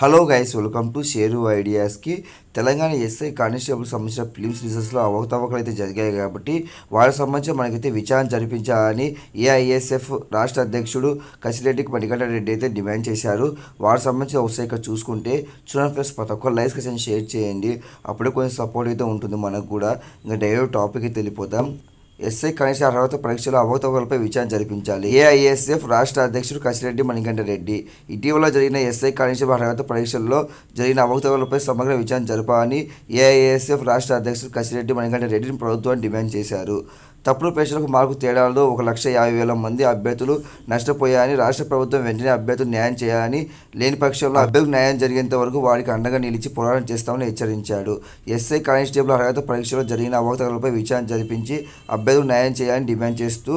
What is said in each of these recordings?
hello guys welcome to share ఐడియాస్కి Telangana SI constable సంబంధించిన ఫిలిమ్స్ రిసర్చ్లో అవకతవకలు అయితే జరిగాయి కాబట్టి వారి సంబంధించి మనకైతే విచారణ జరిపించాలని ఏఐఎస్ఎఫ్ రాష్ట్ర అధ్యక్షుడు కసిరెడ్డికి మణికంఠ రెడ్డి అయితే డిమాండ్ చేశారు వారి సంబంధించి ఒకసారి ఇక్కడ చూసుకుంటే చూడండి ఫ్రెండ్స్ ప్రతి ఒక్క లైక్స్ కసన్ షేర్ చేయండి అప్పుడే కొంచెం సపోర్ట్ అయితే ఉంటుంది మనకు కూడా ఇంకా డైరెక్ట్ టాపిక్ అయితే వెళ్ళిపోతాం ఎస్ఐ కనీస అర్హత పరీక్షలో అవకతవకలపై విచారణ జరిపించాలి ఏఐఎస్ఎఫ్ రాష్ట్ర అధ్యక్షుడు కసిరెడ్డి రెడ్డి ఇటీవల జరిగిన ఎస్ఐ కనీస అర్హత పరీక్షల్లో జరిగిన అవకతవకలపై సమగ్ర విచారణ జరపాలని ఏఐఎస్ఎఫ్ రాష్ట్ర అధ్యక్షుడు కసిరెడ్డి రెడ్డిని ప్రభుత్వాన్ని డిమాండ్ చేశారు తప్పుడు పరీక్షలకు మార్కు తేడాలతో ఒక లక్ష యాభై వేల మంది అభ్యర్థులు నష్టపోయాయని రాష్ట్ర ప్రభుత్వం వెంటనే అభ్యర్థులు న్యాయం చేయాలని లేని పక్షంలో అభ్యర్థులు న్యాయం జరిగేంత వరకు వారికి అండగా నిలిచి పోరాటం చేస్తామని హెచ్చరించాడు ఎస్ఐ కానిస్టేబుల్ అర్హత పరీక్షలో జరిగిన అవకతలపై విచారణ జరిపించి అభ్యర్థులు న్యాయం చేయాలని డిమాండ్ చేస్తూ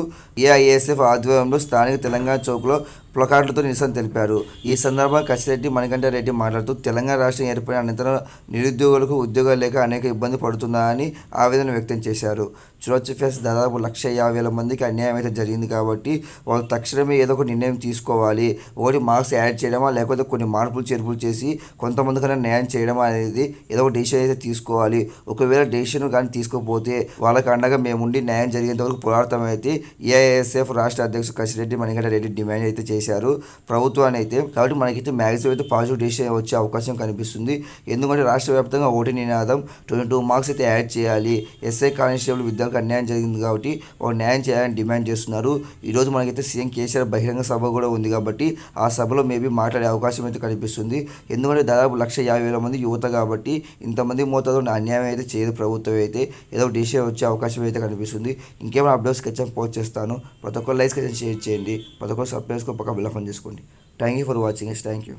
ఏఐఎస్ఎఫ్ ఆధ్వర్యంలో స్థానిక తెలంగాణ చౌక్లో ప్లకార్డులతో నిరసన తెలిపారు ఈ సందర్భంగా కసిరెడ్డి మణికంఠారెడ్డి మాట్లాడుతూ తెలంగాణ రాష్ట్రం ఏర్పడిన అనంతరం నిరుద్యోగులకు ఉద్యోగాలు లేక అనేక ఇబ్బంది పడుతున్నాయని ఆవేదన వ్యక్తం చేశారు చురచు ఫేస్ దాదాపు లక్ష యాభై వేల మందికి అన్యాయం అయితే జరిగింది కాబట్టి వాళ్ళు తక్షణమే ఏదో ఒక నిర్ణయం తీసుకోవాలి ఒకటి మార్క్స్ యాడ్ చేయడమా లేకపోతే కొన్ని మార్పులు చేర్పులు చేసి కొంతమందికైనా న్యాయం చేయడమా అనేది ఏదో ఒక డెసిషన్ అయితే తీసుకోవాలి ఒకవేళ డెసిషన్ కానీ తీసుకోకపోతే వాళ్ళకి అండగా మేము ఉండి న్యాయం జరిగేంత వరకు పోరాడతామైతే ఏఐఎస్ఎఫ్ రాష్ట్ర అధ్యక్షుడు కసిరెడ్డి రెడ్డి డిమాండ్ అయితే చేసి చేశారు ప్రభుత్వాన్ని అయితే కాబట్టి మనకైతే మ్యాక్సిమం అయితే పాజిటివ్ డిసిషన్ వచ్చే అవకాశం కనిపిస్తుంది ఎందుకంటే రాష్ట్ర వ్యాప్తంగా ఓటీ నినాదం ట్వంటీ టూ మార్క్స్ అయితే యాడ్ చేయాలి ఎస్ఐ కానిస్టేబుల్ విద్యార్థులకు అన్యాయం జరిగింది కాబట్టి వాళ్ళు న్యాయం చేయాలని డిమాండ్ చేస్తున్నారు ఈరోజు మనకైతే సీఎం కేసీఆర్ బహిరంగ సభ కూడా ఉంది కాబట్టి ఆ సభలో మేబీ మాట్లాడే అవకాశం అయితే కనిపిస్తుంది ఎందుకంటే దాదాపు లక్ష యాభై వేల మంది యువత కాబట్టి ఇంతమంది మోతాదు అన్యాయం అయితే చేయదు ప్రభుత్వం అయితే ఏదో డిసిషన్ వచ్చే అవకాశం అయితే కనిపిస్తుంది ఇంకేమైనా అప్డేట్స్ ఖచ్చితంగా పోస్ట్ చేస్తాను ప్రతి ఒక్కరు లైక్స్ ఖచ్చితంగా షేర్ చేయండి ప్రతి ఒక్కరు సబ్స్క్రైబ్స్ పక్క తప్పక వెళ్ళకం చేసుకోండి thank you for watching yes thank you